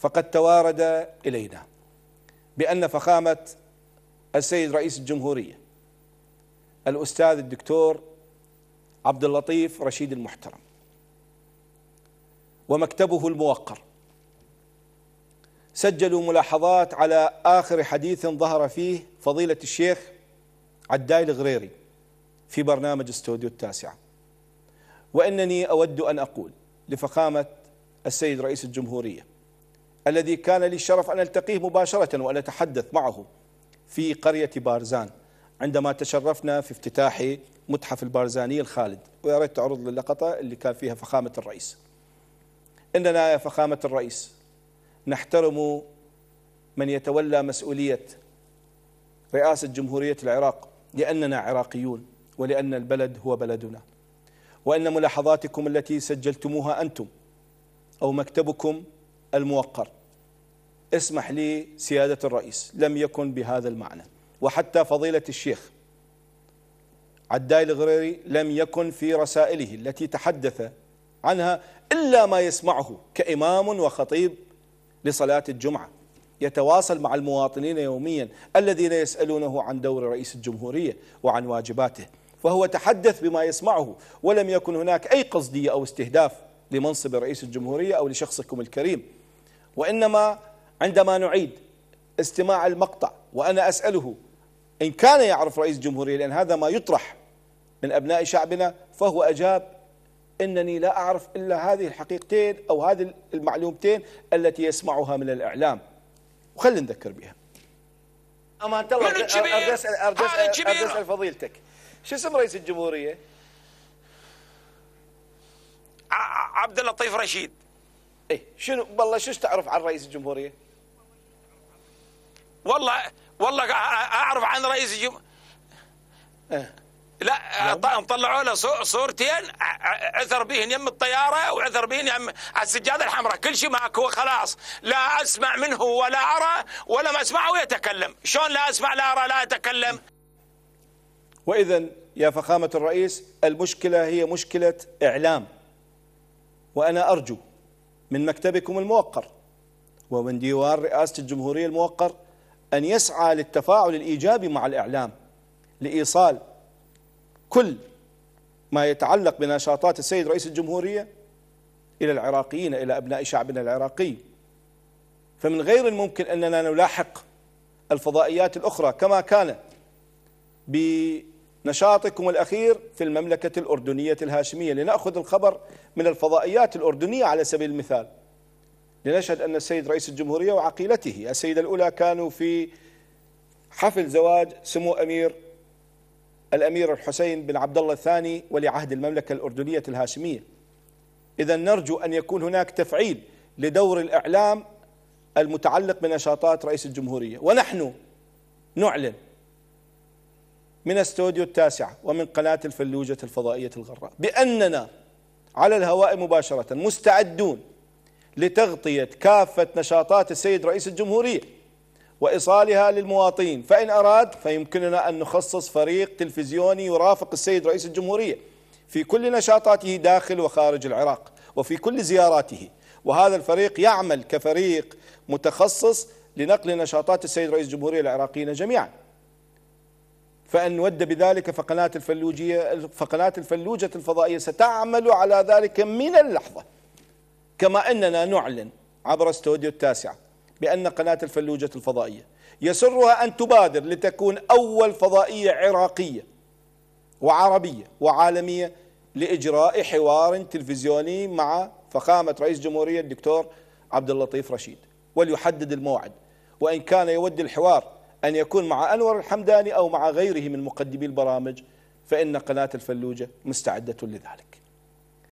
فقد توارد إلينا بأن فخامة السيد رئيس الجمهورية الأستاذ الدكتور عبد اللطيف رشيد المحترم ومكتبه الموقر سجلوا ملاحظات على آخر حديث ظهر فيه فضيلة الشيخ عداي الغريري في برنامج استوديو التاسعة وإنني أود أن أقول لفخامة السيد رئيس الجمهورية الذي كان لي الشرف أن ألتقيه مباشرة وأن أتحدث معه في قرية بارزان عندما تشرفنا في افتتاح متحف البارزاني الخالد ويا ريت تعرض اللقطة اللي كان فيها فخامة الرئيس إننا يا فخامة الرئيس نحترم من يتولى مسؤولية رئاسة جمهورية العراق لأننا عراقيون ولأن البلد هو بلدنا وأن ملاحظاتكم التي سجلتموها أنتم أو مكتبكم الموقر اسمح لي سيادة الرئيس لم يكن بهذا المعنى وحتى فضيلة الشيخ عداي الغريري لم يكن في رسائله التي تحدث عنها إلا ما يسمعه كإمام وخطيب لصلاة الجمعة يتواصل مع المواطنين يوميا الذين يسألونه عن دور رئيس الجمهورية وعن واجباته فهو تحدث بما يسمعه ولم يكن هناك أي قصدية أو استهداف لمنصب رئيس الجمهورية أو لشخصكم الكريم وإنما عندما نعيد استماع المقطع وأنا أسأله إن كان يعرف رئيس الجمهورية لأن هذا ما يطرح من أبناء شعبنا فهو أجاب إنني لا أعرف إلا هذه الحقيقتين أو هذه المعلومتين التي يسمعها من الإعلام وخلينا نذكر بها أمان الله أرجو أسأل أرجو أسأل فضيلتك شو اسم رئيس الجمهورية؟ عبد اللطيف رشيد اي شنو والله شو تعرف عن رئيس الجمهوريه؟ والله والله اعرف عن رئيس الجمهوريه لا طلعوا له صورتين عثر بهن يم الطياره وعثر بهن يم على السجاده الحمراء كل شيء ماكو خلاص لا اسمع منه ولا ارى ولا ما اسمعه يتكلم شلون لا اسمع لا ارى لا اتكلم واذا يا فخامه الرئيس المشكله هي مشكله اعلام وانا ارجو من مكتبكم الموقر ومن ديوان رئاسة الجمهورية الموقر أن يسعى للتفاعل الإيجابي مع الإعلام لإيصال كل ما يتعلق بنشاطات السيد رئيس الجمهورية إلى العراقيين إلى أبناء شعبنا العراقي فمن غير الممكن أننا نلاحق الفضائيات الأخرى كما كان ب نشاطكم الأخير في المملكة الأردنية الهاشمية لنأخذ الخبر من الفضائيات الأردنية على سبيل المثال لنشهد أن السيد رئيس الجمهورية وعقيلته السيدة الأولى كانوا في حفل زواج سمو أمير الأمير الحسين بن عبد الله الثاني ولي عهد المملكة الأردنية الهاشمية إذا نرجو أن يكون هناك تفعيل لدور الإعلام المتعلق بنشاطات رئيس الجمهورية ونحن نعلن من استوديو التاسعة ومن قناة الفلوجة الفضائية الغراء بأننا على الهواء مباشرة مستعدون لتغطية كافة نشاطات السيد رئيس الجمهورية وإيصالها للمواطنين فإن أراد فيمكننا أن نخصص فريق تلفزيوني يرافق السيد رئيس الجمهورية في كل نشاطاته داخل وخارج العراق وفي كل زياراته وهذا الفريق يعمل كفريق متخصص لنقل نشاطات السيد رئيس الجمهورية العراقيين جميعاً فأن نود بذلك فقناة الفلوجية فقناة الفلوجة الفضائية ستعمل على ذلك من اللحظة كما أننا نعلن عبر استوديو التاسعة بأن قناة الفلوجة الفضائية يسرها أن تبادر لتكون أول فضائية عراقية وعربية وعالمية لإجراء حوار تلفزيوني مع فخامة رئيس جمهورية الدكتور عبد اللطيف رشيد وليحدد الموعد وإن كان يود الحوار أن يكون مع أنور الحمداني أو مع غيره من مقدمي البرامج فإن قناة الفلوجة مستعدة لذلك